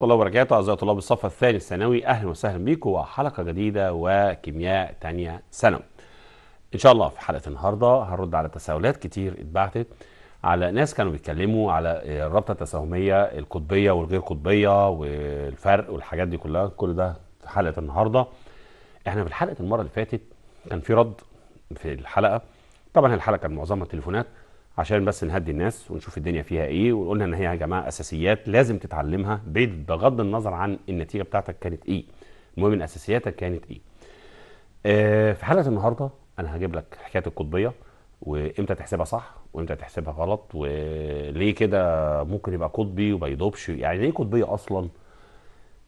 طلاب ورجعت أعزائي طلاب الصف الثالث ثانوي أهلا وسهلا بيكم وحلقة جديدة وكيمياء تانية ثانوي. إن شاء الله في حلقة النهاردة هنرد على تساؤلات كتير اتبعتت على ناس كانوا بيتكلموا على الرابطة التساهمية القطبية والغير قطبية والفرق والحاجات دي كلها كل ده في حلقة النهاردة. إحنا في الحلقة المرة اللي فاتت كان في رد في الحلقة طبعا الحلقة كان معظمها تليفونات عشان بس نهدي الناس ونشوف الدنيا فيها ايه وقلنا ان هي يا جماعه اساسيات لازم تتعلمها بعيد بغض النظر عن النتيجه بتاعتك كانت ايه المهم ان اساسياتك كانت ايه آه في حلقه النهارده انا هجيب لك حكايه القطبيه وامتى تحسبها صح وامتى تحسبها غلط وليه كده ممكن يبقى قطبي وما يدوبش يعني ايه قطبيه اصلا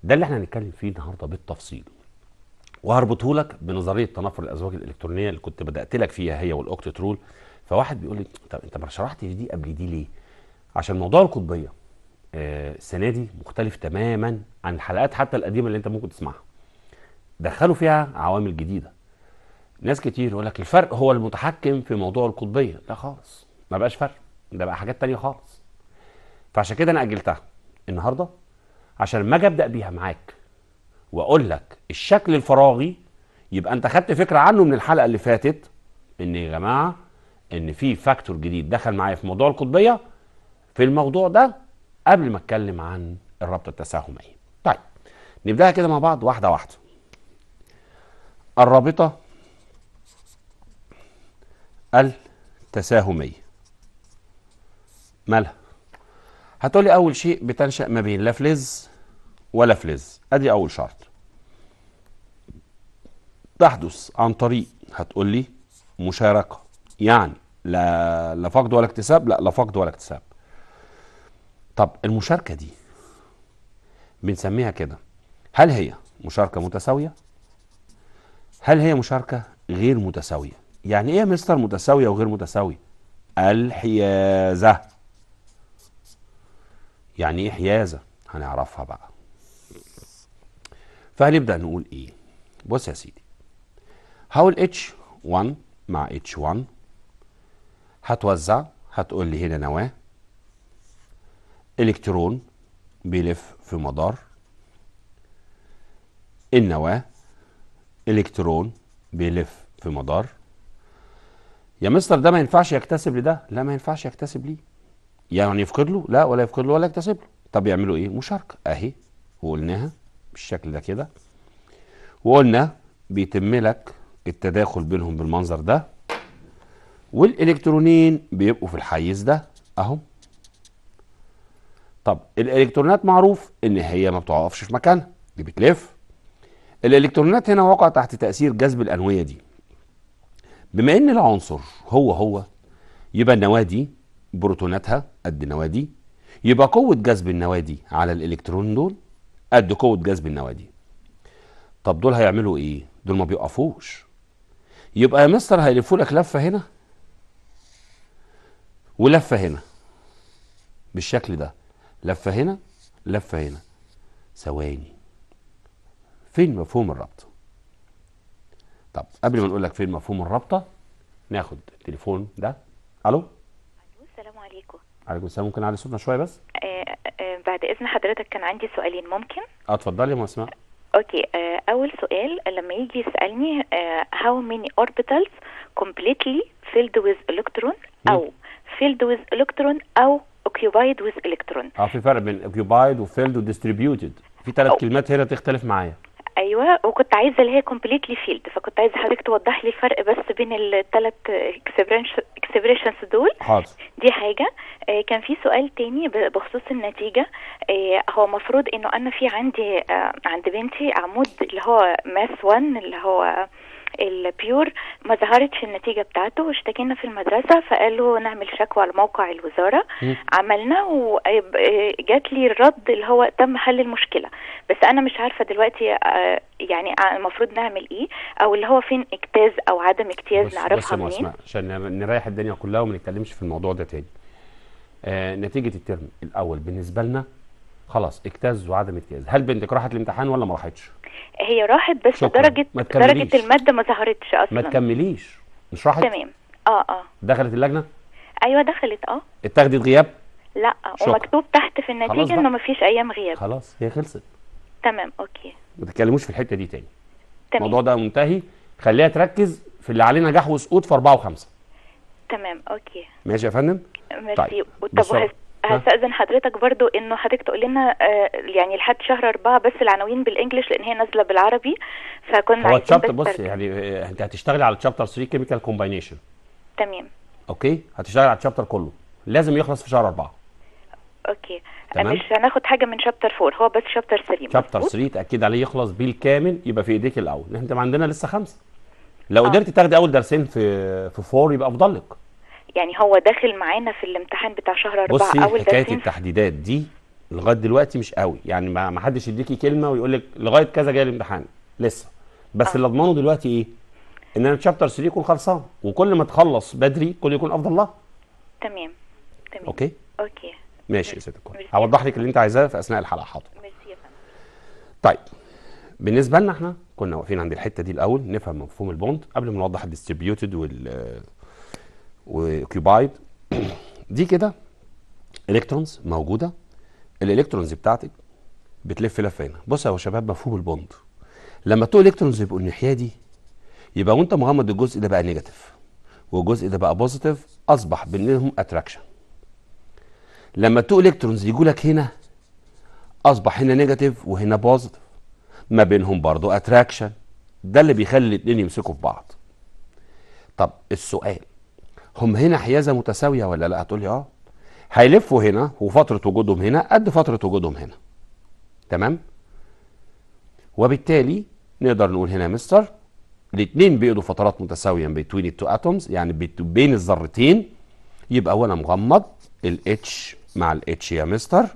ده اللي احنا هنتكلم فيه النهارده بالتفصيل وهربطه لك بنظريه تنافر الازواج الالكترونيه اللي كنت بدات لك فيها هي والاوكتترول ترول فواحد بيقول لي طب انت ما شرحتش دي قبل دي ليه؟ عشان موضوع القطبيه آه، السنه دي مختلف تماما عن الحلقات حتى القديمه اللي انت ممكن تسمعها. دخلوا فيها عوامل جديده. ناس كتير يقول لك الفرق هو المتحكم في موضوع القطبيه، لا خالص ما بقاش فرق، ده بقى حاجات تانية خالص. فعشان كده انا اجلتها النهارده عشان لما اجي ابدا بيها معاك واقول لك الشكل الفراغي يبقى انت خدت فكره عنه من الحلقه اللي فاتت ان يا جماعه ان في فاكتور جديد دخل معايا في موضوع القطبيه في الموضوع ده قبل ما اتكلم عن الرابطه التساهميه. طيب نبداها كده مع بعض واحده واحده الرابطه التساهميه مالها هتقولي اول شيء بتنشا ما بين لا فلز ولا فلز ادي اول شرط تحدث عن طريق هتقولي مشاركه يعني لا لا فقد ولا اكتساب لا لا فقد ولا اكتساب طب المشاركه دي بنسميها كده هل هي مشاركه متساويه هل هي مشاركه غير متساويه يعني ايه مستر متساويه وغير متساويه الحيازه يعني ايه حيازه هنعرفها بقى فهنبدا نقول ايه بص يا سيدي هقول اتش 1 مع اتش 1 هتوزع هتقول لي هنا نواه الكترون بيلف في مدار النواه الكترون بيلف في مدار يا مستر ده ما ينفعش يكتسب لده لا ما ينفعش يكتسب ليه يعني يفقد له لا ولا يفقد له ولا يكتسب له طب يعملوا ايه مشاركه اهي وقلناها بالشكل ده كده وقلنا بيتم لك التداخل بينهم بالمنظر ده والالكترونين بيبقوا في الحيز ده اهو طب الالكترونات معروف ان هي ما بتقفش في مكانها دي بتلف الالكترونات هنا وقع تحت تاثير جذب الانويه دي بما ان العنصر هو هو يبقى النواه دي بروتوناتها قد النواه دي يبقى قوه جذب النواه دي على الالكترون دول قد قوه جذب النواه دي طب دول هيعملوا ايه دول ما بيقفوش يبقى يا مستر هيلفوا لك لفه هنا ولفه هنا بالشكل ده لفه هنا لفه هنا ثواني فين مفهوم الرابطه طب قبل ما نقول لك فين مفهوم الرابطه ناخد التليفون ده الو السلام عليكم عليكم السلام ممكن اعلي صوتنا شويه بس آه، آه، بعد اذن حضرتك كان عندي سؤالين ممكن آه، اتفضلي يا اسماء اوكي اول سؤال لما يجي يسالني هاو ميني اوربيتالز كومبليتلي filled with electron او فيلد ويز الكترون او اوكيبايد ويز الكترون اه في فرق بين اوكيبايد وفيلد وديستريبيوتد في ثلاث كلمات هنا تختلف معايا ايوه وكنت عايزه اللي هي كومبليتلي فيلد فكنت عايزه حضرتك توضح لي الفرق بس بين الثلاث اكسبريشنز دول حاضر دي حاجه آه، كان في سؤال تاني بخصوص النتيجه آه، هو المفروض انه انا في عندي آه، عند بنتي عمود اللي هو ماس 1 اللي هو البيور ما ظهرتش النتيجة بتاعته واشتكينا في المدرسة فقالوا نعمل شكوى على موقع الوزارة م. عملنا وجات آه، لي الرد اللي هو تم حل المشكلة بس أنا مش عارفة دلوقتي آه، يعني آه، المفروض نعمل إيه أو اللي هو فين اجتاز أو عدم اجتياز بس نعرفها بس منين عشان نريح الدنيا كلها وما نتكلمش في الموضوع ده تاني آه نتيجة الترم الأول بالنسبة لنا خلاص اجتاز وعدم اجتاز هل بنتك راحت الامتحان ولا ما راحتش هي راحت بس شكرا. درجه درجه الماده ما ظهرتش اصلا ما تكمليش مش راحت تمام اه اه دخلت اللجنه ايوه دخلت اه اتاخدت غياب لا شكرا. ومكتوب تحت في النتيجه انه ما فيش ايام غياب خلاص هي خلصت تمام اوكي ما تتكلموش في الحته دي تاني تمام الموضوع ده منتهي خليها تركز في اللي عليه نجاح وسقوط في 4 و5 تمام اوكي ماشي يا فندم ميرسي طيب. طب هستأذن حضرتك برضو انه حضرتك تقول لنا آه يعني لحد شهر أربعة بس العناوين بالانجلش لان هي نازله بالعربي فكنا هو الشابتر بص يعني آه، انت هتشتغلي على الشابتر 3 كيميكال كومباينيشن تمام اوكي هتشتغلي على الشابتر كله لازم يخلص في شهر أربعة اوكي تمام؟ مش هناخد حاجه من شابتر 4 هو بس شابتر 3 شابتر 3 تاكد عليه يخلص بالكامل يبقى في ايديك الاول احنا عندنا لسه خمسه لو آه. قدرت تاخدي اول درسين في في 4 يبقى افضل لك يعني هو داخل معانا في الامتحان بتاع شهر أربعة بصي حكاية التحديدات دي لغاية دلوقتي مش قوي يعني ما حدش يديكي كلمة ويقول لك لغاية كذا جاي الامتحان لسه بس آه. اللي أضمنه دلوقتي إيه؟ إن أنا تشابتر 3 يكون خلصان وكل ما تخلص بدري كل يكون أفضل لها تمام تمام أوكي أوكي ماشي يا ست الكل هوضح لك اللي أنت عايزاه في أثناء الحلقة حاضر يا فندم طيب بالنسبة لنا احنا كنا واقفين عند الحتة دي الأول نفهم مفهوم البوند قبل ما نوضح الديستريبيوتد وال وكيوبايد دي كده الكترونز موجوده الالكترونز بتاعتك بتلف لفه هنا بص يا شباب مفهوم البوند لما تو الكترونز يبقوا الناحيه دي يبقى وانت مغمض الجزء ده بقى نيجاتيف والجزء ده بقى بوزيتيف اصبح بينهم اتراكشن لما تو الكترونز يجوا لك هنا اصبح هنا نيجاتيف وهنا بوزيتيف ما بينهم برضو اتراكشن ده اللي بيخلي الاثنين يمسكوا في بعض طب السؤال هم هنا حيازه متساويه ولا لا هتقول لي اه هيلفوا هنا وفتره وجودهم هنا قد فتره وجودهم هنا تمام وبالتالي نقدر نقول هنا مستر الاثنين بيقضوا فترات متساويه بين التو اتومز يعني بين الذرتين يبقى وانا مغمض الاتش مع الاتش يا مستر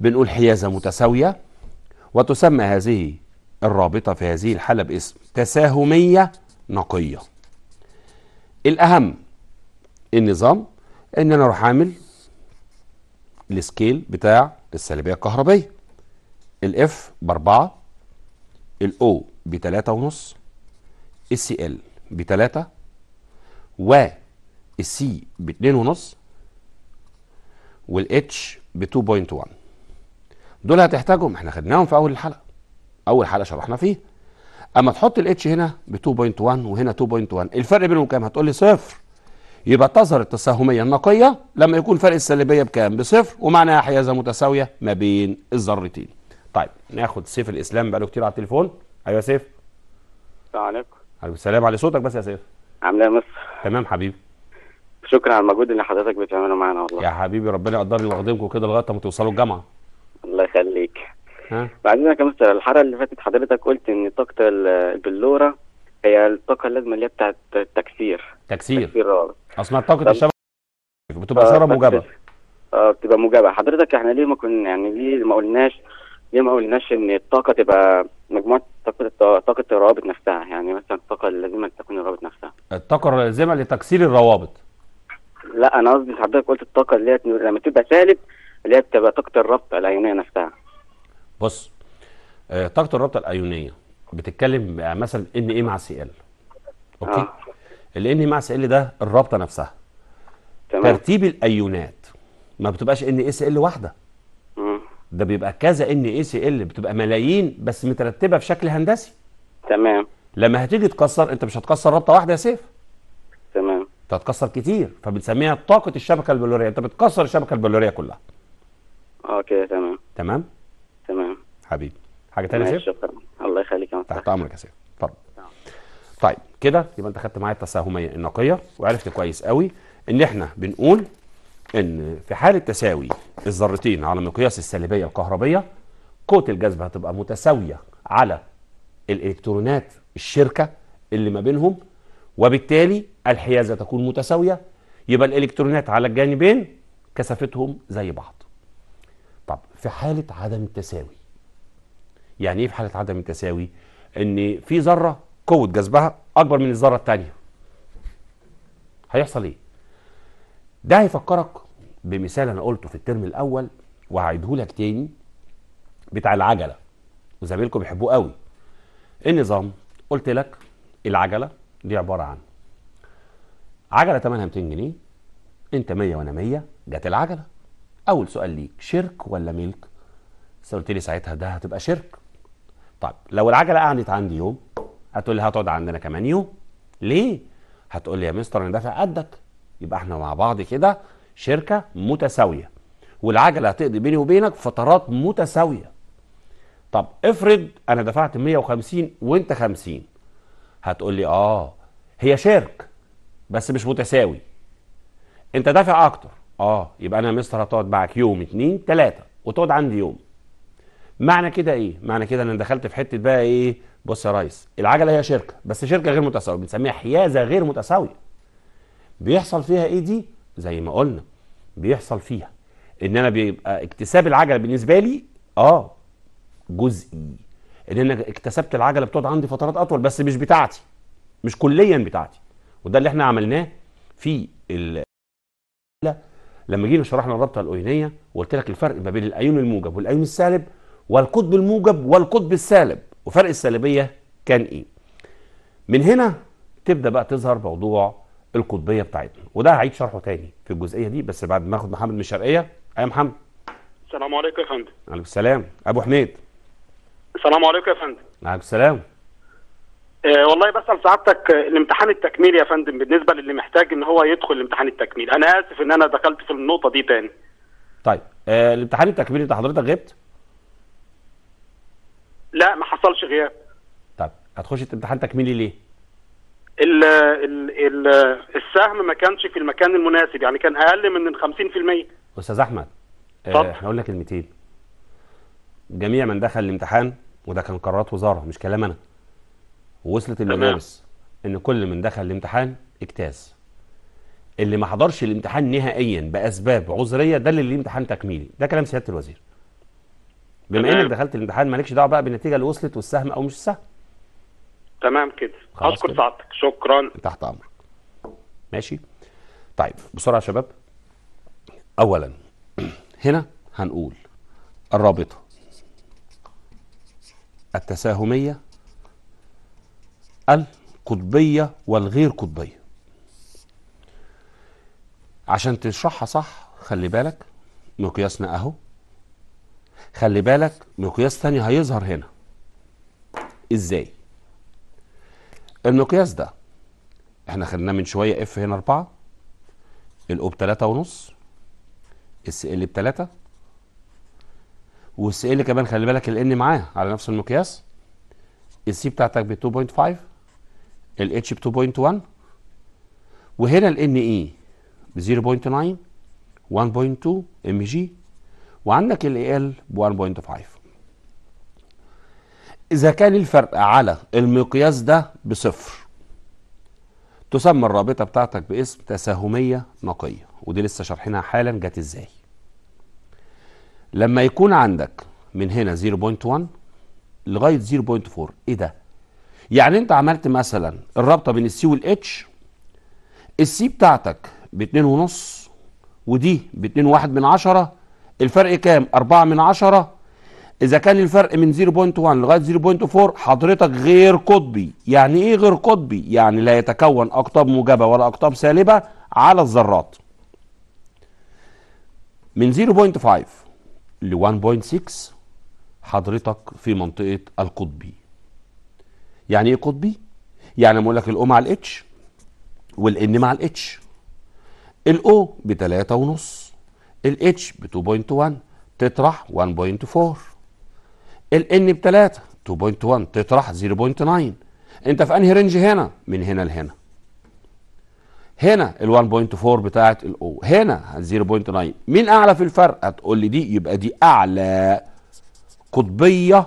بنقول حيازه متساويه وتسمى هذه الرابطه في هذه الحاله باسم تساهميه نقيه الاهم النظام ان انا اروح عامل السكيل بتاع السلبيه الكهربيه الاف باربعه الاو بتلاته ونص السي ال بتلاته والسي باتنين ونص والاتش ب 2.1 دول هتحتاجهم احنا خدناهم في اول الحلقه اول حلقه شرحنا فيه اما تحط الاتش هنا ب 2.1 وهنا 2.1 الفرق بينهم كام هتقول لي صفر يبقى تظهر التساهمية النقية لما يكون فرق السلبية بكام بصفر ومعناها حيازة متساوية ما بين الذرتين طيب ناخد سيف الإسلام بقاله كتير على التليفون أيوة يا سيف السلام عليكم السلام على صوتك بس يا سيف عاملة إيه يا مصر تمام حبيبي شكرا على المجهود اللي حضرتك بتعمله معانا والله يا حبيبي ربنا يقدر لي واخدينكم كده لغايه ما توصلوا الجامعه الله يخليك ها بعدين يا مصر الحلقه اللي فاتت حضرتك قلت ان طاقه البلوره هي الطاقه اللازمه اللي هي بتاعت التكسير تكسير تكسير اصل طاقه الشبكه بتبقى اشاره موجبه اه بتبقى موجبه حضرتك احنا ليه ما كنا يعني ليه ما قلناش ليه ما قلناش ان الطاقه تبقى مجموعه طاقه طاقه الروابط نفسها يعني مثلا الطاقه اللازمه لتكوين الروابط نفسها الطاقه اللازمه لتكسير الروابط لا انا قصدي حضرتك قلت الطاقه اللي هي لما تبقى سالب اللي هي بتبقى طاقه الربط الايونيه نفسها بص آه، طاقه الربط الايونيه بتتكلم مثلا ان ايه مع سي ال اوكي آه. ال ان اس ال ده الرابطه نفسها تمام. ترتيب الايونات ما بتبقاش ان اس ال واحده مم. ده بيبقى كذا ان اي سي ال بتبقى ملايين بس مترتبه بشكل هندسي تمام لما هتيجي تكسر انت مش هتكسر رابطه واحده يا سيف تمام انت هتكسر كتير فبنسميها طاقه الشبكه البلوريه انت بتكسر الشبكه البلوريه كلها اوكي تمام تمام تمام حبيبي حاجه ثانيه يا سيف شكرا الله يخليك يا تحت امرك يا سيف اتفضل طيب كده يبقى انت خدت معايا التساهميه النقيه وعرفت كويس قوي ان احنا بنقول ان في حاله تساوي الذرتين على مقياس السالبيه الكهربيه قوه الجذب هتبقى متساويه على الالكترونات الشركه اللي ما بينهم وبالتالي الحيازه تكون متساويه يبقى الالكترونات على الجانبين كثافتهم زي بعض طب في حاله عدم التساوي يعني ايه في حاله عدم التساوي ان في ذره قوه جذبها اكبر من الذره الثانيه هيحصل ايه ده هيفكرك بمثال انا قلته في الترم الاول وهعيده لك تاني بتاع العجله وزمايلكم بيحبوه قوي إيه النظام قلت لك العجله دي عباره عن عجله ثمنها 200 جنيه انت 100 وانا 100 جت العجله اول سؤال ليك شرك ولا ملك قلت لي ساعتها ده هتبقى شرك طيب لو العجله قعدت عندي يوم هتقول لي هتقعد عندنا كمان يوم ليه هتقول لي يا مستر انا دافع قدك يبقى احنا مع بعض كده شركه متساويه والعجله هتقضي بيني وبينك فترات متساويه طب افرض انا دفعت 150 وانت 50 هتقول لي اه هي شرك بس مش متساوي انت دافع اكتر اه يبقى انا يا مستر هتقعد معاك يوم اتنين تلاته وتقعد عندي يوم معنى كده ايه معنى كده ان انا دخلت في حته بقى ايه بص يا ريس العجله هي شركه بس شركه غير متساويه بنسميها حيازه غير متساويه بيحصل فيها ايه دي زي ما قلنا بيحصل فيها ان انا بيبقى اكتساب العجله بالنسبه لي اه جزئي ان انا اكتسبت العجله بتقعد عندي فترات اطول بس مش بتاعتي مش كليا بتاعتي وده اللي احنا عملناه في ال لما جينا شرحنا الرابطه الايونيه وقلت لك الفرق ما بين الايون الموجب والايون السالب والقطب الموجب والقطب السالب وفرق السلبية كان إيه من هنا تبدأ بقى تظهر موضوع القطبية بتاعتنا وده هعيد شرحه تاني في الجزئية دي بس بعد ما اخد محمد من الشرقية يا أيوة محمد السلام عليكم يا فندم عليكم السلام أبو حميد السلام عليكم يا فندم عليكم السلام آه والله بسأل سعادتك آه، الامتحان التكميلي يا فندم بالنسبة للي محتاج ان هو يدخل الامتحان التكميلي انا اسف ان انا دخلت في النقطة دي تاني طيب آه الامتحان التكميلي انت حضرتك غبت لا ما حصلش غياب طب هتخش امتحان تكميلي ليه؟ ال ال ال السهم ما كانش في المكان المناسب يعني كان اقل من 50% استاذ احمد آه، اتفضل هقول لك كلمتين جميع من دخل الامتحان وده كان قرارات وزاره مش كلام انا ووصلت المدارس ان كل من دخل الامتحان اجتاز اللي ما حضرش الامتحان نهائيا باسباب عذريه ده اللي الامتحان تكميلي ده كلام سياده الوزير بما انك دخلت الامتحان مالكش دعوه بقى بالنتيجه اللي وصلت والسهم او مش السهم تمام كده اذكر سعادتك شكرا تحت امرك ماشي طيب بسرعه يا شباب اولا هنا هنقول الرابطه التساهميه القطبيه والغير قطبيه عشان تشرحها صح خلي بالك مقياسنا اهو خلي بالك مقياس تاني هيظهر هنا ازاي المقياس ده احنا خدناه من شويه اف هنا 4 الاو ب 3 ونص السي ال ب 3 والس ال كمان خلي بالك الان معاه على نفس المقياس السي بتاعتك ب 2.5 الاتش ب 2.1 وهنا الان اي e ب 0.9 1.2 ام جي وعندك ال ال ب 1.5 إذا كان الفرق على المقياس ده بصفر تسمى الرابطة بتاعتك باسم تساهمية نقية ودي لسه شارحينها حالا جت ازاي لما يكون عندك من هنا 0.1 لغاية 0.4 ايه ده يعني انت عملت مثلا الرابطة بين السي والاتش السي بتاعتك ب 2.5 ودي ب 2.1 من 10 الفرق كام 4 من 10 اذا كان الفرق من 0.1 لغايه 0.4 حضرتك غير قطبي يعني ايه غير قطبي يعني لا يتكون اقطاب موجبه ولا اقطاب سالبه على الذرات من 0.5 ل 1.6 حضرتك في منطقه القطبي يعني ايه قطبي يعني بقول لك الاو مع الاتش والان مع الاتش الاو بتلاتة ونص ال H ب 2.1 تطرح 1.4 ال N ب 3 2.1 تطرح 0.9 انت في انهي رينج هنا من هنا لهنا هنا ال 1.4 ال الاو هنا 0.9 مين اعلى في الفرق هتقول لي دي يبقى دي اعلى قطبيه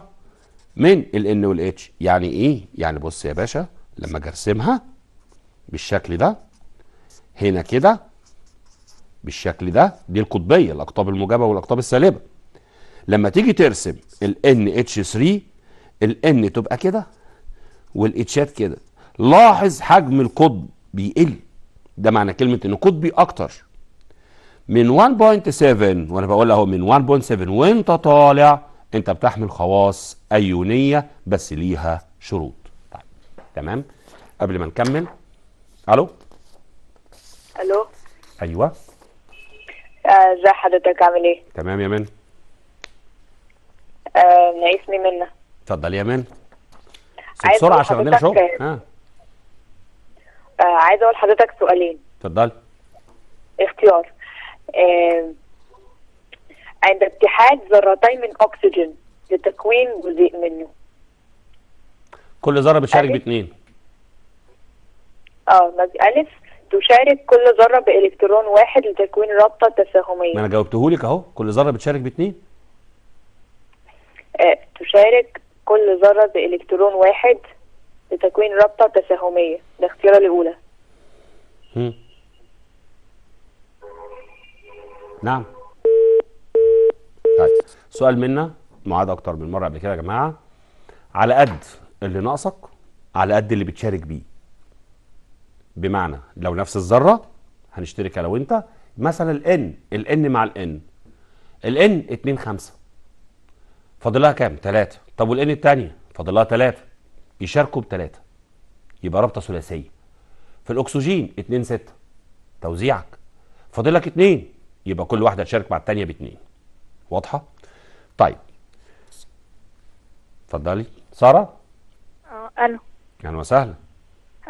من ال وال والاتش يعني ايه يعني بص يا باشا لما اجي ارسمها بالشكل ده هنا كده بالشكل ده دي القطبيه الاقطاب الموجبه والاقطاب السالبه لما تيجي ترسم ال ان اتش 3 ال ان تبقى كده والاتشات كده لاحظ حجم القطب بيقل ده معنى كلمه ان قطبي اكتر من 1.7 وانا بقول اهو من 1.7 وانت طالع انت بتحمل خواص ايونيه بس ليها شروط طيب تمام قبل ما نكمل الو الو ايوه ازي آه، حضرتك عامل ايه؟ تمام يا من آه اسمي منى. اتفضل يا من بسرعه عشان عندنا شغل. ها. آه عايزه اقول لحضرتك سؤالين. اتفضلي. اختيار. آه عند اتحاد ذرتين من اكسجين لتكوين جزيء منه. كل ذره بتشارك باثنين. اه الف تشارك كل ذره بالكترون واحد لتكوين رابطه تفاهميه ما انا جاوبتهولك اهو كل ذره بتشارك باثنين آه، تشارك كل ذره بالكترون واحد لتكوين رابطه تفاهميه ده اختيار الاولى نعم طيب سؤال منا معاد اكتر من مره قبل كده يا جماعه على قد اللي ناقصك على قد اللي بتشارك بيه بمعنى لو نفس الذره هنشترك انا وانت مثلا الان الان مع الان الان 2 5 فاضلها كام 3 طب والان الثانيه فاضلها 3 يشاركوا ب 3 يبقى رابطه ثلاثيه في الاكسجين 2 6 توزيعك فاضلك 2 يبقى كل واحده تشارك مع الثانيه 2 واضحه طيب اتفضلي ساره اه الو اهلا وسهلا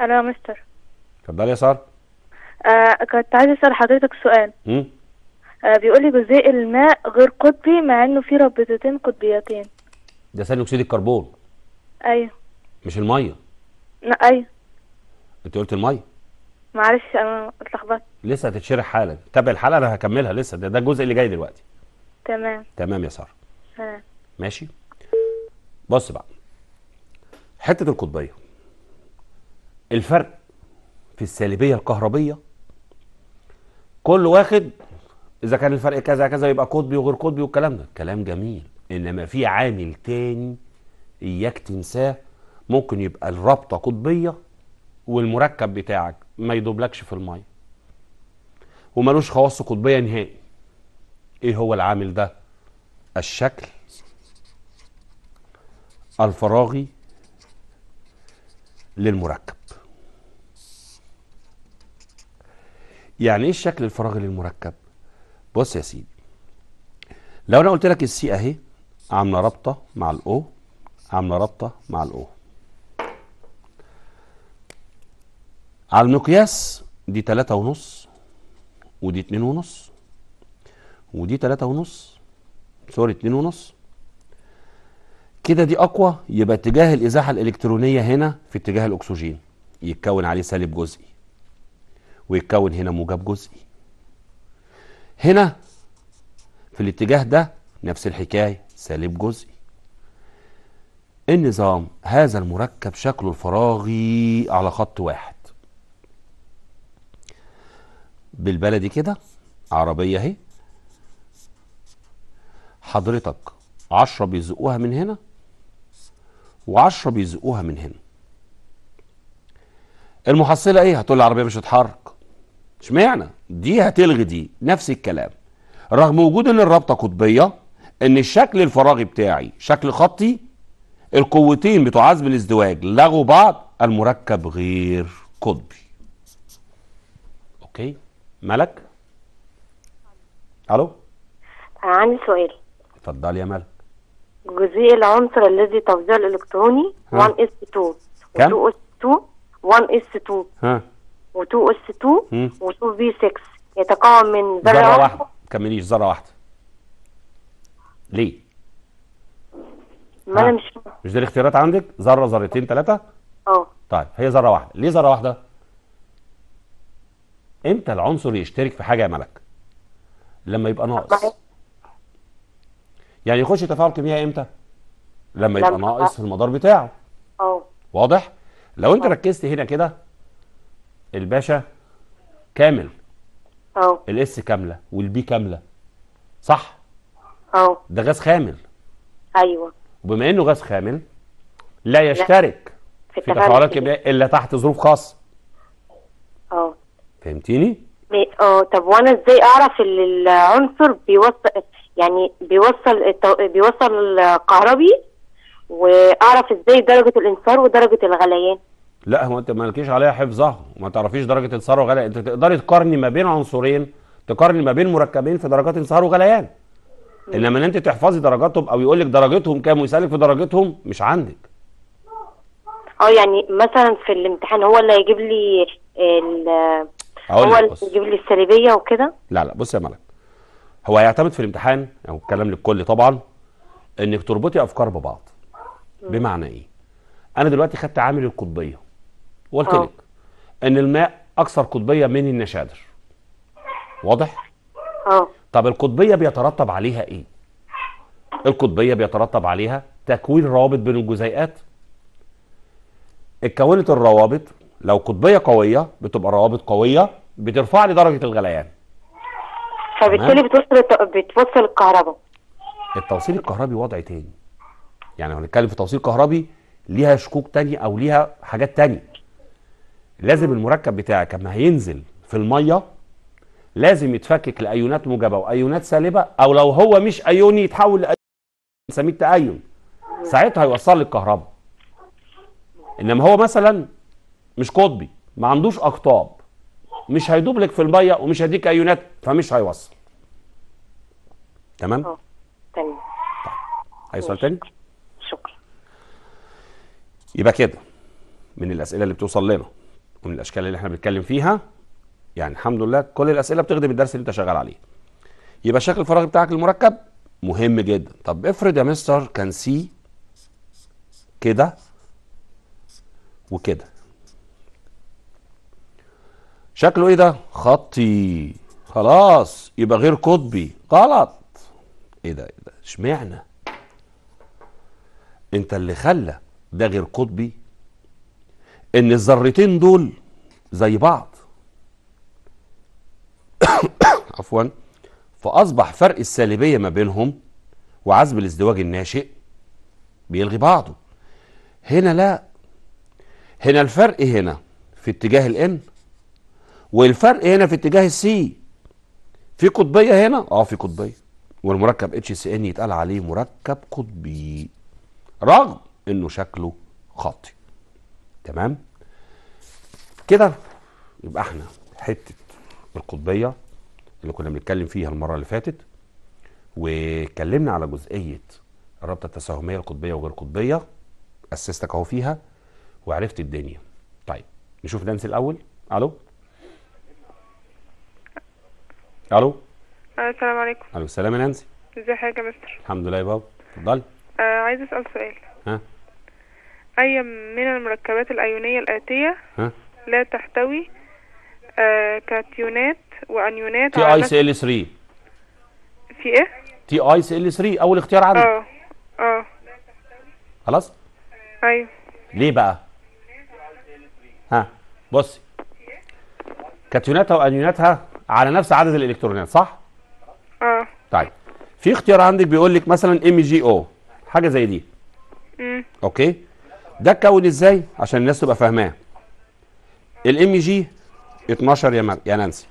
الو يا مستر اتفضلي يا ساره آه كنت عايزه اسال حضرتك سؤال امم آه بيقول لي جزيء الماء غير قطبي مع انه فيه رابطتين قطبيتين ده ثاني اكسيد الكربون ايوه مش الميه لا ايوه انت قلت الميه معلش انا اتلخبطت لسه هتتشرح حالا تابع الحلقه انا هكملها لسه ده, ده الجزء اللي جاي دلوقتي تمام تمام يا ساره تمام ماشي بص بقى حته القطبيه الفرق في السالبية الكهربية كل واخد إذا كان الفرق كذا كذا يبقى قطبي وغير قطبي والكلام ده كلام جميل إنما في عامل تاني إياك تنساه ممكن يبقى الرابطة قطبية والمركب بتاعك ما يدوبلكش في المية وملوش خواص قطبية نهائي إيه هو العامل ده؟ الشكل الفراغي للمركب يعني ايه الشكل الفراغي للمركب بص يا سيدي لو انا قلت لك السي اهي عامله رابطه مع الاو عامله رابطه مع الاو على المقياس دي تلاتة ونص ودي اتنين ونص ودي تلاتة ونص سوري اتنين ونص كده دي اقوى يبقى اتجاه الازاحه الالكترونيه هنا في اتجاه الاكسجين يتكون عليه سالب جزئي ويتكون هنا موجب جزئي هنا في الاتجاه ده نفس الحكاية سالب جزئي النظام هذا المركب شكله الفراغي على خط واحد بالبلدي كده عربية اهي حضرتك عشرة بيزقوها من هنا وعشرة بيزقوها من هنا المحصلة ايه هتقول العربية مش هتتحرك اشمعنى دي هتلغي دي نفس الكلام رغم وجود ان الرابطه قطبيه ان الشكل الفراغي بتاعي شكل خطي القوتين بتوع عزم الازدواج لغوا بعض المركب غير قطبي اوكي ملك الو عندي سؤال اتفضلي يا ملك جزيء العنصر الذي توزيعه الالكتروني 1s2 2s2 1s2 ها و2 اس 2 و2 بي 6 يتكون من ذره ذره واحده ما تكمليش ذره واحده ليه؟ ما انا مش مش دي الاختيارات عندك ذره ذرتين ثلاثه؟ اه طيب هي ذره واحده ليه ذره واحده؟ امتى العنصر يشترك في حاجه يا ملك؟ لما يبقى ناقص يعني يخش تفاعل كيميائي امتى؟ لما يبقى ناقص في المدار بتاعه اه واضح؟ لو انت اه. ركزت هنا كده الباشا كامل اه الاس كامله والبي كامله صح اه ده غاز خامل ايوه وبما انه غاز خامل لا يشترك لا. في تفاعلات كيميائيه الا تحت ظروف خاصه اه فهمتيني اه طب وانا ازاي اعرف ان العنصر بيوصل يعني بيوصل بيوصل الكهربي واعرف ازاي درجه الانصهار ودرجه الغليان لا هو انت مالكيش عليها حفظها وما تعرفيش درجه انصهار وغليان انت تقدري تقارني ما بين عنصرين تقارني ما بين مركبين في درجات انصهار وغليان انما ان انت تحفظي درجاتهم او يقول لك درجتهم كام ويسالك في درجتهم مش عندك اه يعني مثلا في الامتحان هو اللي هيجيب لي هو اللي يجيب لي السلبيه وكده لا لا بص يا ملك هو هيعتمد في الامتحان او يعني الكلام للكل طبعا انك تربطي افكار ببعض بمعنى ايه انا دلوقتي خدت عامل القطبيه لك آه. ان الماء اكثر قطبيه من النشادر واضح اه طب القطبيه بيترتب عليها ايه القطبيه بيترتب عليها تكوين روابط بين الجزيئات اتكونت الروابط لو قطبيه قويه بتبقى روابط قويه بترفع لي درجه الغليان فبالتالي بتوصل بتوصل الكهرباء التوصيل الكهربي وضع تاني يعني لو هنتكلم في توصيل كهربي ليها شكوك تاني او ليها حاجات تانية لازم المركب بتاعك اما هينزل في الميه لازم يتفكك لايونات موجبه وايونات سالبه او لو هو مش ايوني يتحول لايون نسميه التأيون ساعتها هيوصل لك كهرباء انما هو مثلا مش قطبي ما عندوش اقطاب مش هيدوب لك في الميه ومش هيديك ايونات فمش هيوصل تمام أه. تمام طيب. اي سؤال تاني شكرا يبقى كده من الاسئله اللي بتوصل لنا من الاشكال اللي احنا بنتكلم فيها يعني الحمد لله كل الاسئله بتخدم الدرس اللي انت شغال عليه يبقى شكل الفراغ بتاعك المركب مهم جدا طب افرض يا مستر كان سي كده وكده شكله ايه ده خطي خلاص يبقى غير قطبي غلط ايه ده ايه ده اشمعنى انت اللي خلى ده غير قطبي ان الذرتين دول زي بعض عفوا فاصبح فرق السالبيه ما بينهم وعزم الازدواج الناشئ بيلغي بعضه هنا لا هنا الفرق هنا في اتجاه الان والفرق هنا في اتجاه السي في قطبيه هنا اه في قطبيه والمركب اتش سي ان يتقال عليه مركب قطبي رغم انه شكله خاطئ تمام كده يبقى احنا حته القطبيه اللي كنا بنتكلم فيها المره اللي فاتت واتكلمنا على جزئيه الرابطه التساهميه القطبيه وغير قطبيه اسستك اهو فيها وعرفت الدنيا طيب نشوف دانس الاول الو الو آه، السلام عليكم الو السلام يا نانسي ازي حضرتك يا مستر الحمد لله يا بابا اتفضلي آه عايز اسال سؤال أي من المركبات الأيونية الآتية ها؟ لا تحتوي آه كاتيونات وأنيونات تي أي سي ال 3 في إيه؟ تي أي سي ال 3 أول اختيار عندك أه أه خلاص؟ أيوه ليه بقى؟ ها بصي كاتيوناتها وأنيوناتها على نفس عدد الإلكترونات صح؟ أه طيب في اختيار عندك بيقول لك مثلا ام جي او حاجه زي دي امم اوكي ده اتكون ازاي عشان الناس تبقى فاهماه الام جي 12 يا مر... يا نانسي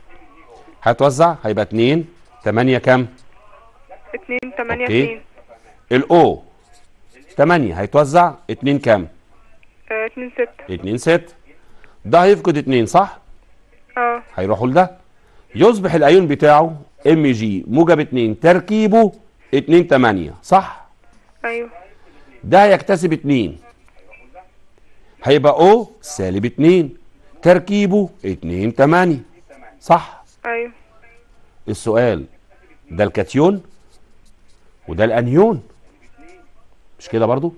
هيتوزع هيبقى 2 8 كام 2 8 2 الاو 8 هيتوزع 2 كام 2 6 2 6 ده هيفقد 2 صح اه هيروحوا لده يصبح الايون بتاعه ام جي موجب 2 تركيبه 2 8 صح ايوه ده هيكتسب 2 هيبقى او سالب 2 تركيبه 2 8 صح ايوه السؤال ده الكاتيون وده الانيون مش كده برضو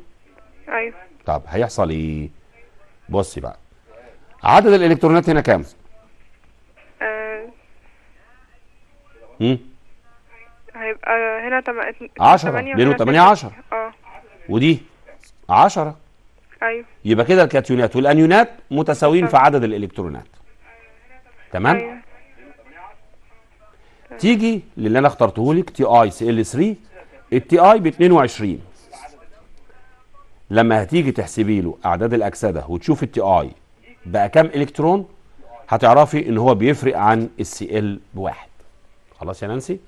ايوه طب هيحصل ايه بصي بقى عدد الالكترونات هنا كام آه. هم؟ هيبقى هنا 8 10 بينه 8 10 اه ودي 10 ايوه يبقى كده الكاتيونات والانيونات متساويين في عدد الالكترونات تمام أيوه. تيجي للي انا اخترته لك تي اي سي ال 3 التي اي ب 22 لما هتيجي تحسبي له اعداد الاكسده وتشوف التي اي بقى كام الكترون هتعرفي ان هو بيفرق عن السي ال بواحد خلاص يا نانسي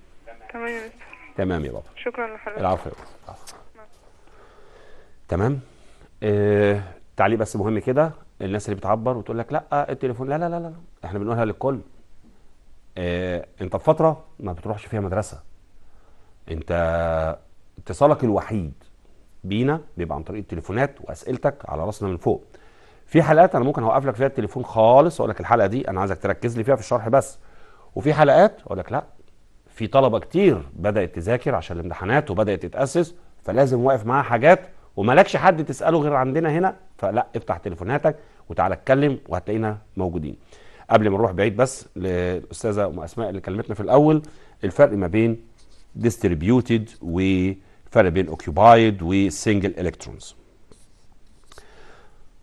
تمام تمام يا بابا شكرا لحضرتك العفو يا بابا تمام آه تعليق بس مهم كده الناس اللي بتعبر وتقول لك لا التليفون لا لا لا لا احنا بنقولها للكل آه انت في فتره ما بتروحش فيها مدرسه انت اتصالك الوحيد بينا بيبقى عن طريق التليفونات واسئلتك على راسنا من فوق في حلقات انا ممكن اوقف لك فيها التليفون خالص واقول لك الحلقه دي انا عايزك تركز لي فيها في الشرح بس وفي حلقات اقول لك لا في طلبه كتير بدات تذاكر عشان الامتحانات وبدات تتاسس فلازم واقف معاها حاجات ومالكش حد تساله غير عندنا هنا فلا افتح تليفوناتك وتعالى اتكلم وهتلاقينا موجودين قبل ما نروح بعيد بس للاستاذه ام اسماء اللي كلمتنا في الاول الفرق ما بين ديستريبيوتد والفرق بين اوكيبايد وسنجل الكترونز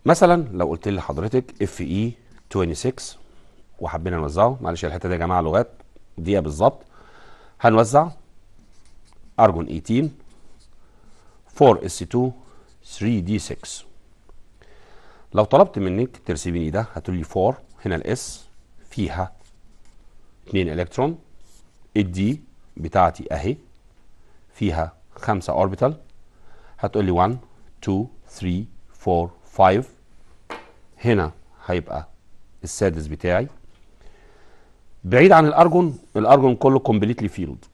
مثلا لو قلت لحضرتك اف اي 26 وحبينا نوزعه معلش الحته دي يا جماعه لغات دقيقه بالظبط هنوزع ارجون 18 4 اس 2 3 d 6 لو طلبت منك ترسبيني ده هتقولي 4 هنا الاس فيها 2 الكترون الدي بتاعتي اهي فيها 5 اوربيتال هتقولي 1 2 3 4 5 هنا هيبقى السادس بتاعي بعيد عن الارجون الارجون كله كومبليتلي فيلد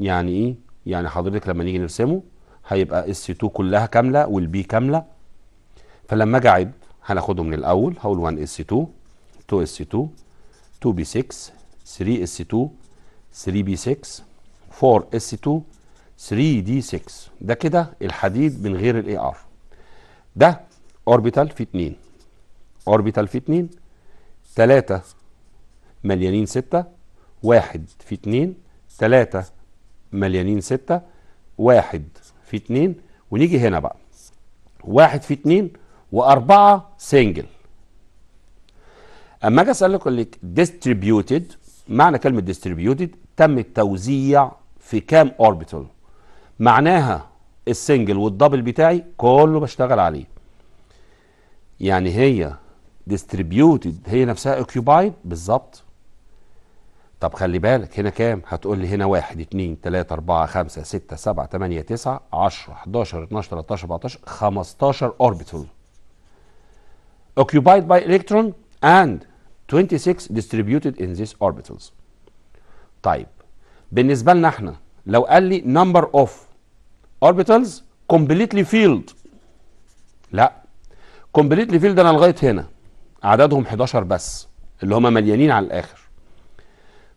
يعني ايه يعني حضرتك لما نيجي نرسمه هيبقى اس 2 كلها كامله والبي كامله فلما اجي اعد هناخده من الاول هقول 1 اس 2 2 اس 2 2 بي 6 3 اس 2 3 بي 6 4 اس 2 3 دي 6 ده كده الحديد من غير الاي ار ده اوربيتال في 2 اوربيتال في 2 3 مليانين 6 1 في 2 3 مليانين 6 1 في اتنين ونيجي هنا بقى واحد في اتنين واربعة سنجل اما اجي اسال لك ديستريبيوتد معنى كلمه ديستريبيوتد تم التوزيع في كام اوربيتال معناها السنجل والدبل بتاعي كله بشتغل عليه يعني هي ديستريبيوتد هي نفسها اوكيوبايد بالظبط طب خلي بالك هنا كام هتقول لي هنا 1 2 3 4 5 6 7 8 9 10 11 12 13 14 15 اوربيتال occupied by electron and 26 distributed in these orbitals طيب بالنسبة لنا احنا لو قال لي number of orbitals completely filled لا completely filled انا لغاية هنا عددهم 11 بس اللي هم مليانين على الاخر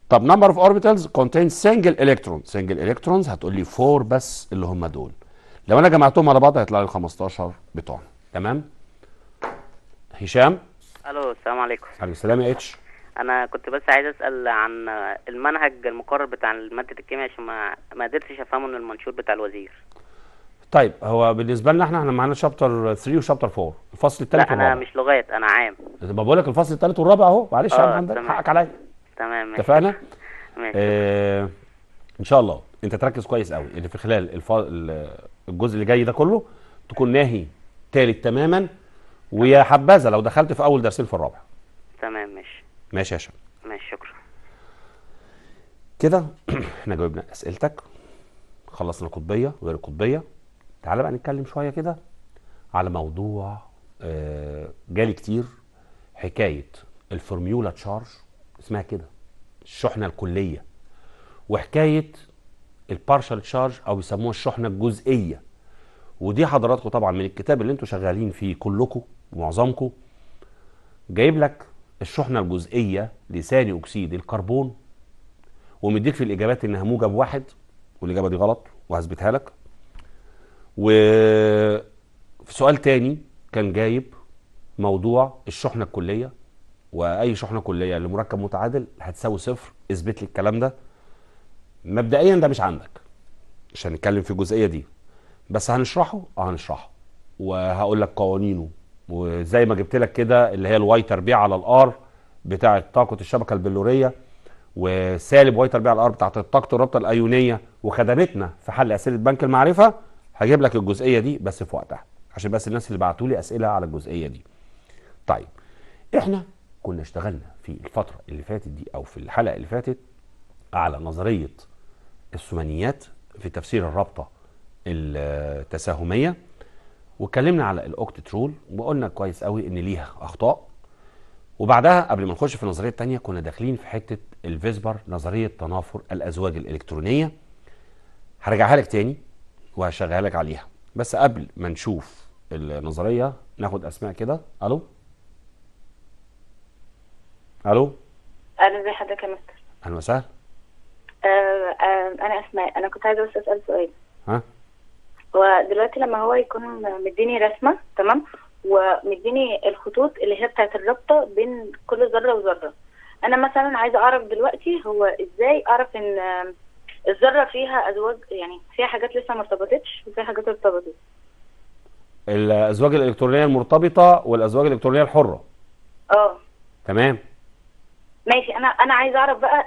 طب نمبر اوف اوربيتالز كونتين سنجل الكترون سنجل الكترونز هتقول لي 4 بس اللي هم دول لو انا جمعتهم على بعض هيطلع لي 15 بتوعنا تمام هشام الو السلام عليكم عليكم السلام يا اتش انا كنت بس عايز اسال عن المنهج المقرر بتاع ماده الكيمياء عشان ما ما قدرتش افهمه من المنشور بتاع الوزير طيب هو بالنسبه لنا احنا احنا معانا شابتر 3 وشابتر 4 الفصل الثالث والرابع انا مش لغات انا عام بقول لك الفصل الثالث والرابع اهو معلش يا عم آه، حقك عليا تمام اتفقنا؟ ماشي آه ان شاء الله انت تركز كويس قوي اللي في خلال الف... الجزء اللي جاي ده كله تكون ناهي تالت تماما ويا حبذا لو دخلت في اول درسين في الرابع تمام ماشي ماشي يا شباب ماشي شكرا كده احنا جاوبنا اسئلتك خلصنا القطبيه وغير القطبيه تعالى بقى نتكلم شويه كده على موضوع آه، جالي كتير حكايه الفورميولا تشارج اسمها كده الشحنه الكليه وحكايه البارشال تشارج او بيسموها الشحنه الجزئيه ودي حضراتكم طبعا من الكتاب اللي انتم شغالين فيه كلكم معظمكم جايب لك الشحنه الجزئيه لثاني اكسيد الكربون ومديك في الاجابات انها موجب واحد والاجابه دي غلط وهثبتها لك وفي سؤال تاني كان جايب موضوع الشحنه الكليه واي شحنه كليه لمركب متعادل هتساوي صفر اثبت لي الكلام ده مبدئيا ده مش عندك مش هنتكلم في الجزئيه دي بس هنشرحه اه هنشرحه وهقول لك قوانينه وزي ما جبت لك كده اللي هي الواي تربيع على الار بتاعه طاقه الشبكه البلوريه وسالب واي تربيع على الار بتاعه طاقه الرابطه الايونيه وخدمتنا في حل اسئله بنك المعرفه هجيب لك الجزئيه دي بس في وقتها عشان بس الناس اللي بعتوا لي اسئله على الجزئيه دي طيب احنا كنا اشتغلنا في الفترة اللي فاتت دي أو في الحلقة اللي فاتت على نظرية الثمانيات في تفسير الرابطة التساهمية واتكلمنا على الأوكتترول وقلنا كويس قوي إن ليها أخطاء وبعدها قبل ما نخش في النظرية التانية كنا داخلين في حتة الفيسبر نظرية تنافر الأزواج الإلكترونية هرجعها لك تاني وهشغلها لك عليها بس قبل ما نشوف النظرية ناخد أسماء كده ألو الو اهلا ازي حضرتك يا مستر اهلا وسهلا آه، آه، انا اسماء انا كنت عايزه بس اسال سؤال ها ودلوقتي لما هو يكون مديني رسمه تمام ومديني الخطوط اللي هي بتاعت الرابطه بين كل ذره وذره انا مثلا عايزه اعرف دلوقتي هو ازاي اعرف ان الذره فيها ازواج يعني فيها حاجات لسه ما ارتبطتش وفيها حاجات ارتبطت الازواج الالكترونيه المرتبطه والازواج الالكترونيه الحره اه تمام ماشي انا انا عايز اعرف بقى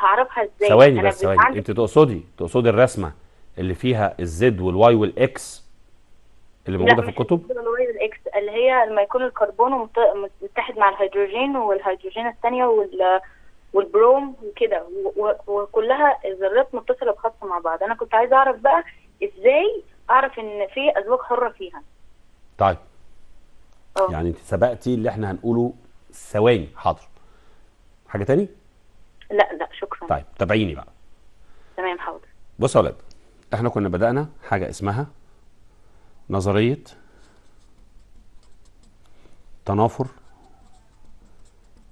هعرفها ازاي ثواني بس ثواني عندي... انت تقصدي تقصدي الرسمه اللي فيها الزد والواي والاكس اللي موجوده في الكتب لا والواي الاكس اللي هي لما يكون الكربون متحد مع الهيدروجين والهيدروجين الثانيه وال والبروم وكده وكلها ذرات متصله بخط مع بعض انا كنت عايز اعرف بقى ازاي اعرف ان في ازواج حره فيها طيب أوه. يعني انت سبقتي اللي احنا هنقوله ثواني حاضر حاجه تاني لا لا شكرا طيب تابعيني بقى تمام حاضر بص يا ولاد احنا كنا بدانا حاجه اسمها نظريه تنافر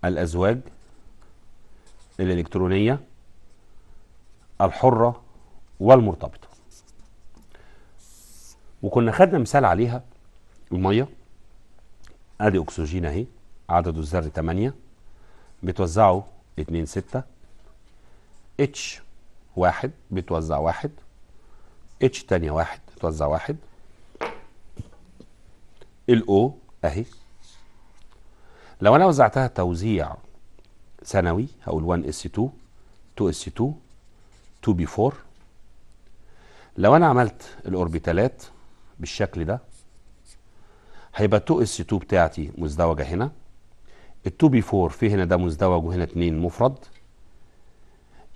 الازواج الالكترونيه الحره والمرتبطه وكنا خدنا مثال عليها الميه ادي اكسجين اهي عدده الذري 8 بتوزعه 2 6 اتش واحد بتوزع واحد اتش تانية واحد بتوزع واحد الاو اهي لو انا وزعتها توزيع ثانوي هقول 1 اس 2 2 اس 2 2 بي 4 لو انا عملت الاوربيتالات بالشكل ده هيبقى 2 اس 2 بتاعتي مزدوجه هنا ال 2 بي 4 في هنا ده مزدوج وهنا اتنين مفرد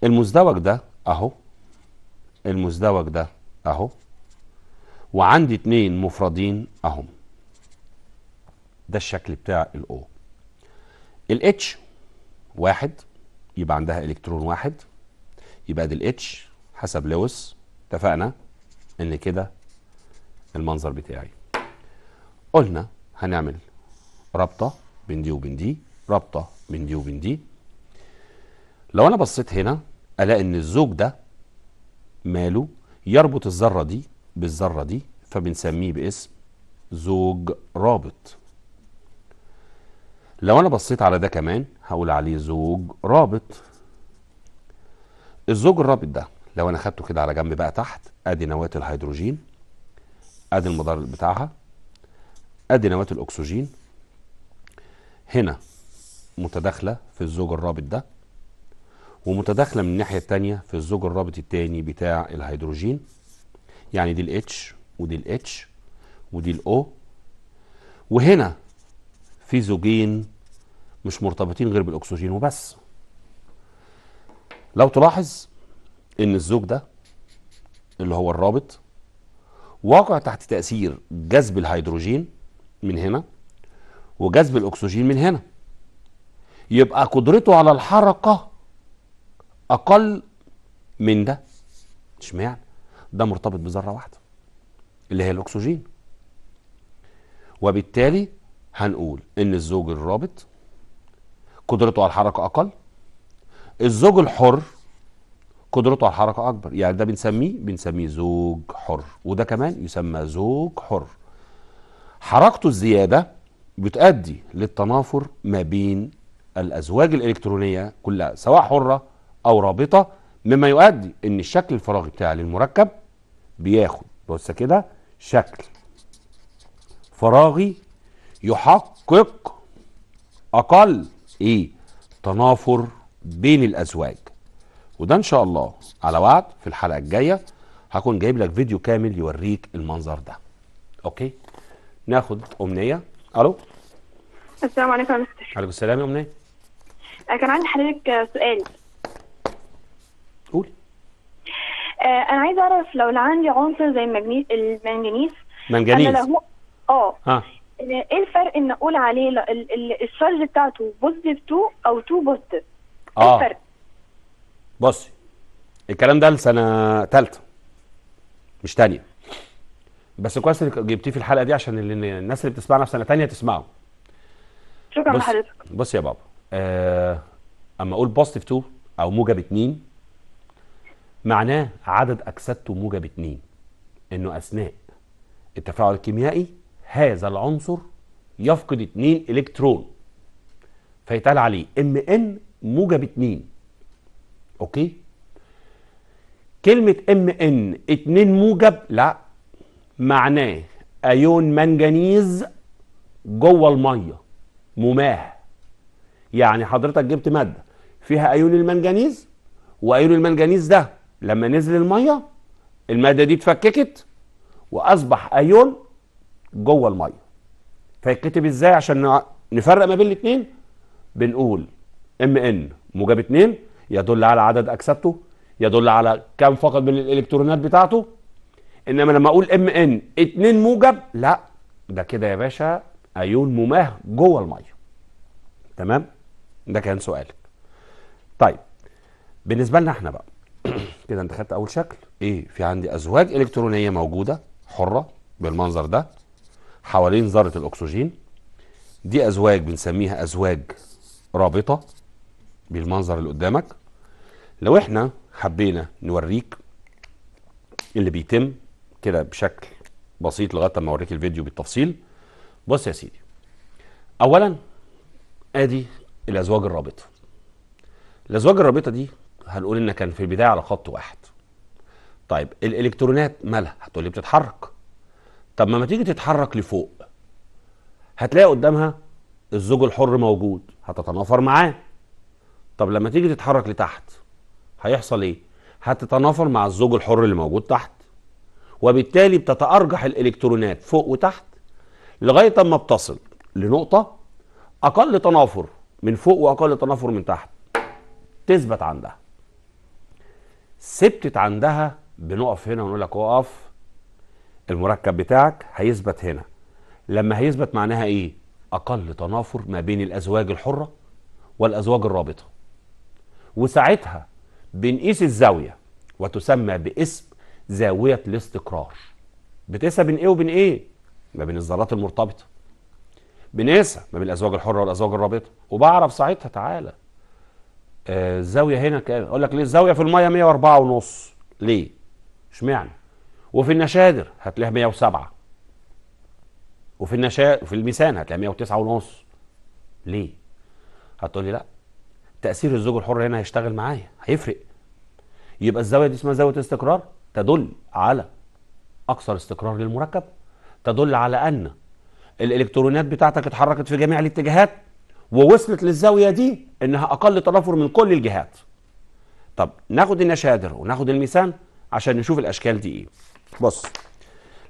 المزدوج ده اهو المزدوج ده اهو وعندي اتنين مفردين اهم ده الشكل بتاع الاو الاتش واحد يبقى عندها الكترون واحد يبقى دي الاتش حسب لويس اتفقنا ان كده المنظر بتاعي قلنا هنعمل رابطه بين دي وبين دي رابطه بين دي وبين دي لو انا بصيت هنا الاقي ان الزوج ده ماله يربط الذره دي بالذره دي فبنسميه باسم زوج رابط لو انا بصيت على ده كمان هقول عليه زوج رابط الزوج الرابط ده لو انا خدته كده على جنب بقى تحت ادي نواه الهيدروجين ادي المدار بتاعها ادي نواه الاكسجين هنا متداخلة في الزوج الرابط ده ومتداخلة من الناحية التانية في الزوج الرابط التاني بتاع الهيدروجين يعني دي الاتش ودي الاتش ودي الاو وهنا في زوجين مش مرتبطين غير بالاكسجين وبس لو تلاحظ ان الزوج ده اللي هو الرابط واقع تحت تاثير جذب الهيدروجين من هنا وجذب الأكسجين من هنا يبقى قدرته على الحركة أقل من ده اشمعنى ده مرتبط بذرة واحدة اللي هي الأكسجين وبالتالي هنقول إن الزوج الرابط قدرته على الحركة أقل الزوج الحر قدرته على الحركة أكبر يعني ده بنسميه بنسميه زوج حر وده كمان يسمى زوج حر حركته الزيادة بتؤدي للتنافر ما بين الأزواج الإلكترونية كلها سواء حرة أو رابطة مما يؤدي إن الشكل الفراغي بتاع المركب بياخد بص كده شكل فراغي يحقق أقل إيه تنافر بين الأزواج وده إن شاء الله على وعد في الحلقة الجاية هكون جايب لك فيديو كامل يوريك المنظر ده أوكي ناخد أمنية الو السلام عليكم يا مستر عليكم السلام يا امنيه آه، كان عندي حضرتك سؤال قولي آه، انا عايز اعرف لو عندي عنصر زي المجني... المنجنيز منجنيز هو... اه اه ايه الفرق ان اقول عليه الشارج بتاعته بوزيتيف 2 او 2 بوزيتيف إيه اه الفرق بصي الكلام ده لسنه ثالثه مش ثانيه بس كويس انك جبتيه في الحلقه دي عشان اللي الناس اللي بتسمعنا في سنه ثانيه تسمعه شكرا لحضرتك بص يا بابا آه اما اقول بوزيتيف 2 او موجب 2 معناه عدد اكسدته موجب 2 انه اثناء التفاعل الكيميائي هذا العنصر يفقد 2 الكترون فيتقال عليه ام ان موجب 2 اوكي كلمه ام ان 2 موجب لا معناه ايون منجنيز جوه الميه مماه يعني حضرتك جبت ماده فيها ايون المنجنيز وايون المنجنيز ده لما نزل الميه الماده دي اتفككت واصبح ايون جوه الميه فيتكتب ازاي عشان نفرق ما بين الاثنين بنقول ام ان موجب 2 يدل على عدد اكسبته يدل على كم فقط من الالكترونات بتاعته انما لما اقول ام ان 2 موجب لا ده كده يا باشا ايون مماه جوه الميه تمام ده كان سؤالك طيب بالنسبه لنا احنا بقى كده انت خدت اول شكل ايه في عندي ازواج الكترونيه موجوده حره بالمنظر ده حوالين ذره الاكسجين دي ازواج بنسميها ازواج رابطه بالمنظر اللي قدامك لو احنا حبينا نوريك اللي بيتم كده بشكل بسيط لغايه اما اوريك الفيديو بالتفصيل بص يا سيدي اولا ادي الازواج الرابطه الازواج الرابطه دي هنقول انها كان في البدايه على خط واحد طيب الالكترونات مالها هتقول لي بتتحرك طب ما تيجي تتحرك لفوق هتلاقي قدامها الزوج الحر موجود هتتنافر معاه طب لما تيجي تتحرك لتحت هيحصل ايه هتتنافر مع الزوج الحر اللي موجود تحت وبالتالي بتتأرجح الإلكترونات فوق وتحت لغاية ما بتصل لنقطة أقل تنافر من فوق وأقل تنافر من تحت تثبت عندها ثبتت عندها بنقف هنا ونقول لك اقف المركب بتاعك هيثبت هنا لما هيثبت معناها ايه اقل تنافر ما بين الازواج الحره والازواج الرابطه وساعتها بنقيس الزاويه وتسمى باسم زاوية الاستقرار بتقيسها بين ايه وبين ايه ما بين الذرات المرتبطة بنقيسها ما بين الازواج الحرة والازواج الرابطة وبعرف ساعتها تعالى آه الزاوية هنا كام اقول لك ليه الزاوية في المية 104 ونص ليه اشمعنى وفي النشادر هتلاقيها 107 وفي النشا في الميسان هتلاقيها 109 ونص ليه هتقول لي لا تأثير الزوج الحر هنا هيشتغل معايا هيفرق يبقى الزاوية دي اسمها زاوية استقرار تدل على اكثر استقرار للمركب تدل على ان الالكترونات بتاعتك اتحركت في جميع الاتجاهات ووصلت للزاويه دي انها اقل تنافر من كل الجهات طب ناخد النشادر وناخد الميسان عشان نشوف الاشكال دي ايه بص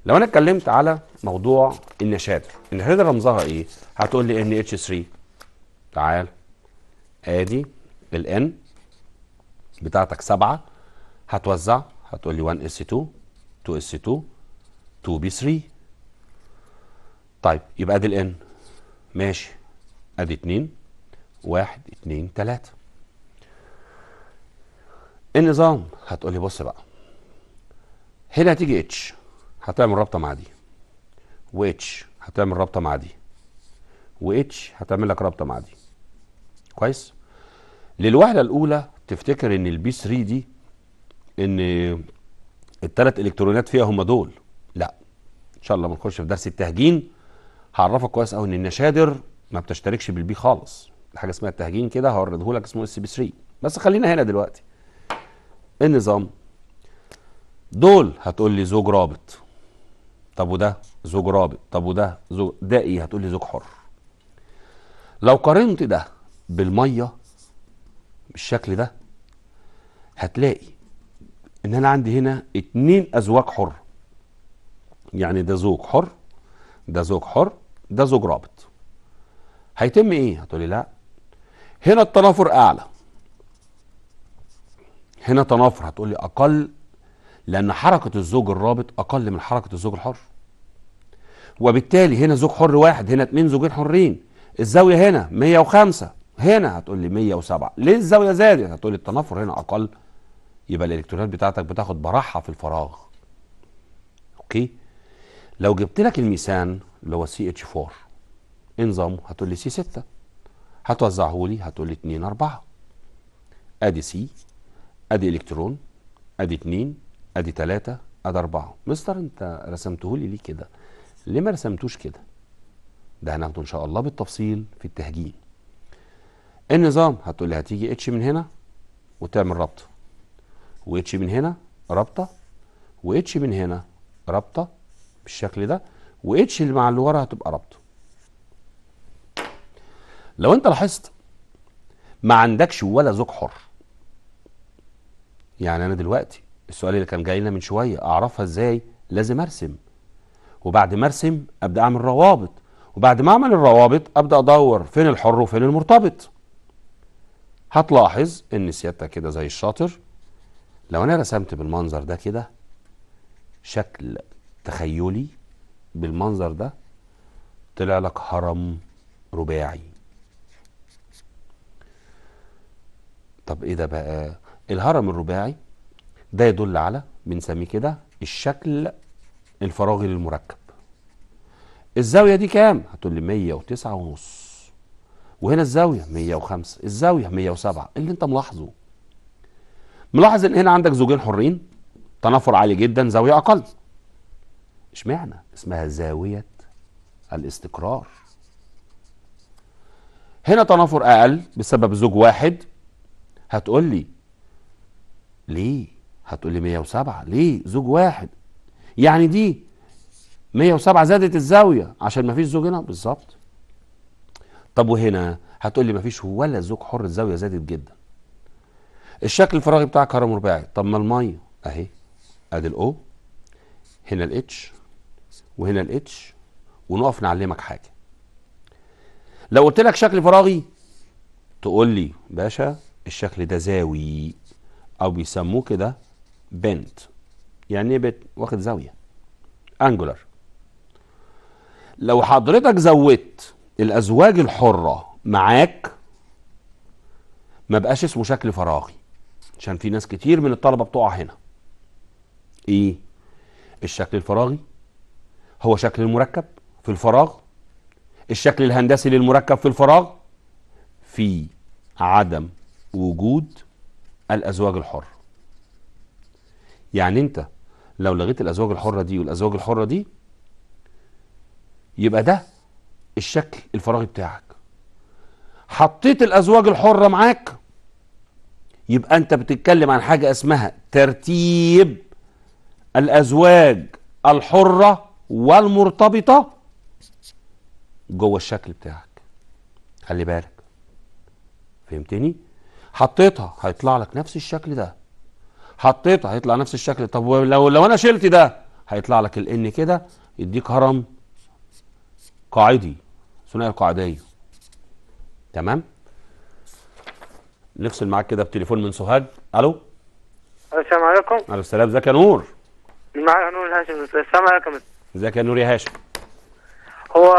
لو انا اتكلمت على موضوع النشادر النشادر رمزها ايه هتقول لي ان اتش 3 تعال ادي الان بتاعتك سبعة هتوزع هتقول لي 1 اس 2 2 اس 2 2 بي 3 طيب يبقى ادي الان ماشي ادي 2 1 2 3 النظام هتقول لي بص بقى هنا هتيجي اتش هتعمل رابطه مع دي واتش هتعمل رابطه مع دي واتش هتعمل لك رابطه مع دي كويس للوهله الاولى تفتكر ان البي 3 دي ان التلات الكترونات فيها هم دول لا ان شاء الله ما نخش في درس التهجين هعرفك كويس قوي ان النشادر ما بتشتركش بالبي خالص حاجه اسمها التهجين كده هورده لك اسمه اس بي 3 بس خلينا هنا دلوقتي النظام دول هتقول لي زوج رابط طب وده زوج رابط طب وده زوج ده ايه هتقول لي زوج حر لو قارنت ده بالميه بالشكل ده هتلاقي ان انا عندي هنا اتنين ازواج حر يعني ده زوج حر ده زوج حر ده زوج رابط هيتم ايه هتقولي لا هنا التنافر اعلى هنا تنافر هتقولي اقل لان حركه الزوج الرابط اقل من حركه الزوج الحر وبالتالي هنا زوج حر واحد هنا اتنين زوجين حرين الزاويه هنا 105 هنا هتقول لي 107 ليه الزاويه زادت هتقول لي التنافر هنا اقل يبقى الالكترونات بتاعتك بتاخد براحه في الفراغ اوكي لو جبت لك الميثان اللي هو سي اتش 4 ايه نظامه هتقول لي سي 6 هتوزعه لي هتقول لي 2 4 ادي سي ادي الكترون ادي 2 ادي 3 ادي 4 مستر انت رسمته لي ليه كده ليه ما رسمتوش كده ده هناخده ان شاء الله بالتفصيل في التهجين إيه النظام هتقول لي هتيجي اتش من هنا وتعمل ربط واتش من هنا رابطه واتش من هنا رابطه بالشكل ده واتش اللي مع اللي ورا هتبقى رابطه لو انت لاحظت ما عندكش ولا زوج حر يعني انا دلوقتي السؤال اللي كان جاي لنا من شويه اعرفها ازاي لازم ارسم وبعد ما ارسم ابدا اعمل روابط وبعد ما اعمل الروابط ابدا ادور فين الحر وفين المرتبط هتلاحظ ان سيادتك كده زي الشاطر لو انا رسمت بالمنظر ده كده شكل تخيلي بالمنظر ده طلع لك هرم رباعي طب ايه ده بقى الهرم الرباعي ده يدل على بنسميه كده الشكل الفراغي للمركب الزاويه دي كام هتقول لي 109 ونص وهنا الزاويه 105 الزاويه 107 اللي انت ملاحظه ملاحظ ان هنا عندك زوجين حرين تنافر عالي جدا زاويه اقل اشمعنى اسمها زاويه الاستقرار هنا تنافر اقل بسبب زوج واحد هتقول لي ليه هتقول لي 107 ليه زوج واحد يعني دي 107 زادت الزاويه عشان ما فيش زوج هنا بالظبط طب وهنا هتقول لي ما فيش ولا زوج حر الزاويه زادت جدا الشكل الفراغي بتاعك هرم رباعي طب ما الميه اهي ادي الاو هنا الاتش وهنا الاتش ونقف نعلمك حاجه لو قلت لك شكل فراغي تقول لي باشا الشكل ده زاوي او بيسموه كده بنت يعني ايه بنت واخد زاويه انجولار لو حضرتك زودت الازواج الحره معاك ما بقاش اسمه شكل فراغي عشان في ناس كتير من الطلبه بتقع هنا ايه الشكل الفراغي هو شكل المركب في الفراغ الشكل الهندسي للمركب في الفراغ في عدم وجود الازواج الحره يعني انت لو لغيت الازواج الحره دي والازواج الحره دي يبقى ده الشكل الفراغي بتاعك حطيت الازواج الحره معاك يبقى انت بتتكلم عن حاجة اسمها ترتيب الازواج الحرة والمرتبطة جوه الشكل بتاعك خلي بالك فهمتني حطيتها هيطلع لك نفس الشكل ده حطيتها هيطلع نفس الشكل طب لو لو انا شلت ده هيطلع لك الان كده يديك هرم قاعدي ثنائي القاعديه تمام نفصل معاك كده بتليفون من سوهاج الو السلام عليكم الو السلام ازيك يا نور معاك نور الهاشم السلام عليكم ازيك يا نور يا هاشم هو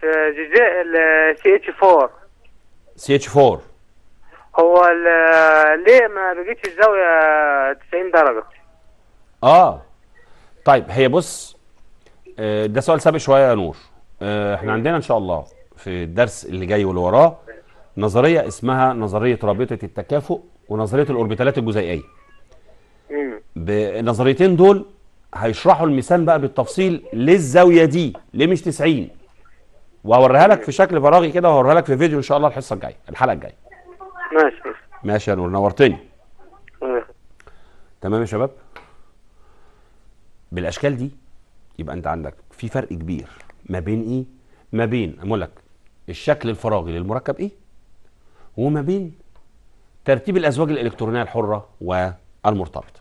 في جزء سي اتش 4 سي اتش 4 هو ليه ما بقتش الزاويه 90 درجه اه طيب هي بص آه، ده سؤال سابق شويه يا نور آه، احنا عندنا ان شاء الله في الدرس اللي جاي واللي وراه نظريه اسمها نظريه رابطه التكافؤ ونظريه الاوربيتالات الجزيئيه بنظريتين دول هيشرحوا المثال بقى بالتفصيل للزاوية دي ليه مش 90 وهوريها لك في شكل فراغي كده وهوريها لك في فيديو ان شاء الله الحصه الجايه الحلقه الجايه ماشي ماشي يا نور نورتني تمام يا شباب بالاشكال دي يبقى انت عندك في فرق كبير ما بين ايه ما بين اقول لك الشكل الفراغي للمركب ايه وما بين ترتيب الأزواج الإلكترونية الحرة والمرتبطة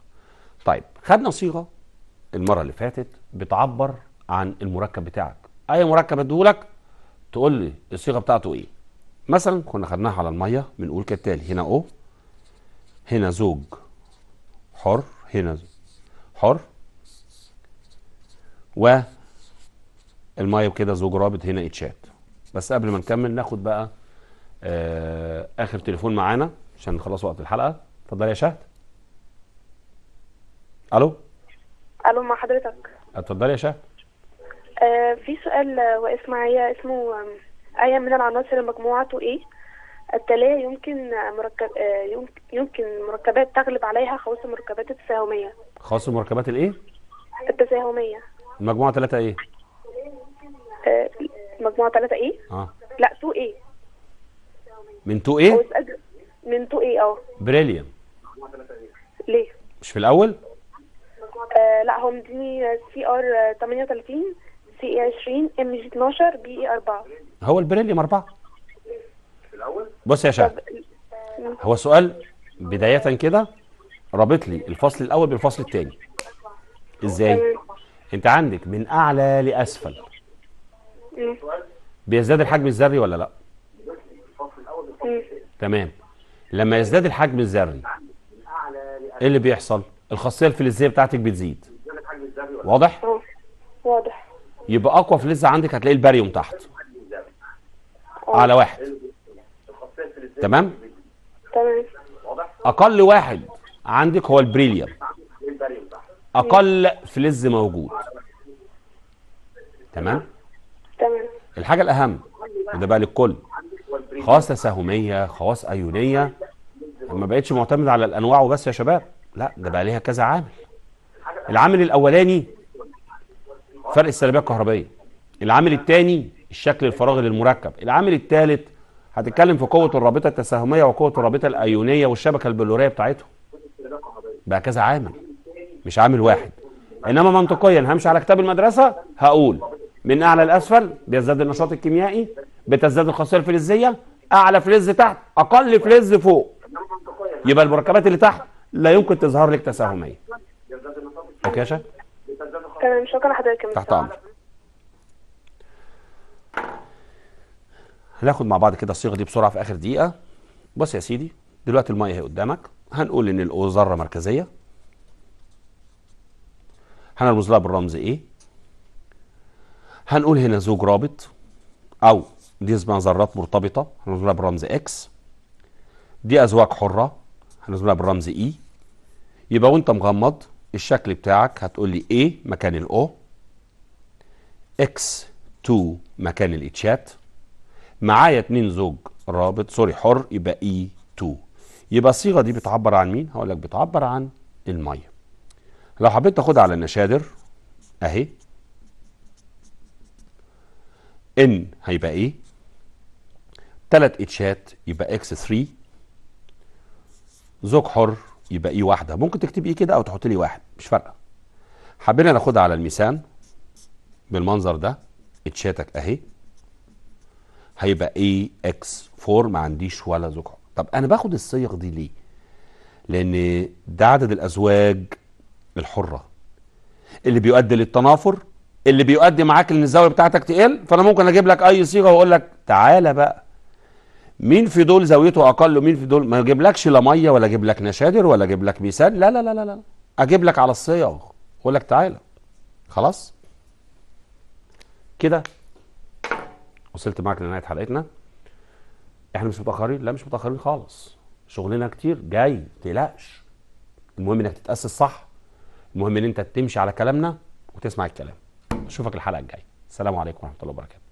طيب خدنا صيغة المرة اللي فاتت بتعبر عن المركب بتاعك أي مركب أديهولك تقول لي الصيغة بتاعته إيه مثلا كنا خدناها على المية بنقول كالتالي هنا أو هنا زوج حر هنا حر والميه كده زوج رابط هنا اتشات بس قبل ما نكمل ناخد بقى آه، اخر تليفون معانا عشان نخلص وقت الحلقه اتفضلي يا شهد الو الو مع حضرتك اتفضلي يا شهد آه في سؤال آه، واقف معايا اسمه آه، اي من العناصر مجموعته ايه التالية يمكن مركب آه يمكن مركبات تغلب عليها خواص المركبات التساهمية خواص المركبات الايه؟ التساهمية المجموعة ثلاثة ايه؟ آه مجموعة ثلاثة ايه؟ اه لا 2 ايه من 2 ايه؟ من 2 ايه اه بريليان ليه؟ مش في الاول؟ آه لا هو مديني سي ار 38 سي اي 20 ام جي 12 بي اي 4 هو البريليوم 4 بص يا شاهد هو سؤال بداية كده رابط لي الفصل الأول بالفصل الثاني ازاي؟ انت عندك من أعلى لأسفل بيزداد الحجم الذري ولا لأ؟ تمام لما يزداد الحجم الذري ايه اللي بيحصل الخاصيه الفلزيه بتاعتك بتزيد واضح واضح يبقى اقوى فلزه عندك هتلاقي الباريوم تحت اعلى واحد تمام تمام اقل واحد عندك هو البريليوم اقل فلز موجود تمام تمام الحاجه الاهم وده بقى للكل خواص تساهميه خواص ايونيه ما بقتش معتمده على الانواع وبس يا شباب لا ده بقى ليها كذا عامل العامل الاولاني فرق السلبيه الكهربائيه العامل الثاني الشكل الفراغي للمركب العامل الثالث هتتكلم في قوه الرابطه التساهميه وقوه الرابطه الايونيه والشبكه البلوريه بتاعتهم بقى كذا عامل مش عامل واحد انما منطقيا همشي على كتاب المدرسه هقول من اعلى لاسفل بيزداد النشاط الكيميائي بتزداد الخاصيه الفلزيه اعلى فلز تحت اقل فلز فوق يبقى المركبات اللي تحت لا يمكن تظهر لك تساهميه اوكي يا تمام أه، شكرا حضرتك تحت امرك هناخد مع بعض كده الصيغه دي بسرعه في اخر دقيقه بص يا سيدي دلوقتي الميه هي قدامك هنقول ان الاو ذره مركزيه هنرمز لها بالرمز ايه هنقول هنا زوج رابط او دي اسمها ذرات مرتبطه هنظمها برمز اكس دي ازواج حره هنظمها برمز اي e. يبقى وانت مغمض الشكل بتاعك هتقول لي اي مكان الاو اكس 2 مكان الاتشات معايا اتنين زوج رابط سوري حر يبقى اي e 2 يبقى الصيغه دي بتعبر عن مين هقول لك بتعبر عن الميه لو حبيت تاخدها على النشادر اهي ان هيبقى ايه ثلاث اتشات يبقى اكس 3 زوج حر يبقى اي واحده ممكن تكتب اي كده او تحط لي واحد مش فارقه حبينا ناخدها على الميسان بالمنظر ده اتشاتك اهي هيبقى اي اكس 4 ما عنديش ولا زوج حر طب انا باخد الصيغ دي ليه لان ده عدد الازواج الحره اللي بيؤدي للتنافر اللي بيؤدي معاك ان الزاويه بتاعتك تقل فانا ممكن اجيب لك اي صيغه واقول لك تعالى بقى مين في دول زاويته اقل ومين في دول ما اجيب لكش لا ميه ولا اجيب لك نشادر ولا اجيب لك ميسان لا لا لا لا, اجيبلك اجيب لك على الصيغ اقول لك تعالى خلاص كده وصلت معاك لنهايه حلقتنا احنا مش متاخرين لا مش متاخرين خالص شغلنا كتير جاي تقلقش المهم انك تتاسس صح المهم ان انت تمشي على كلامنا وتسمع الكلام اشوفك الحلقه الجايه السلام عليكم ورحمه الله وبركاته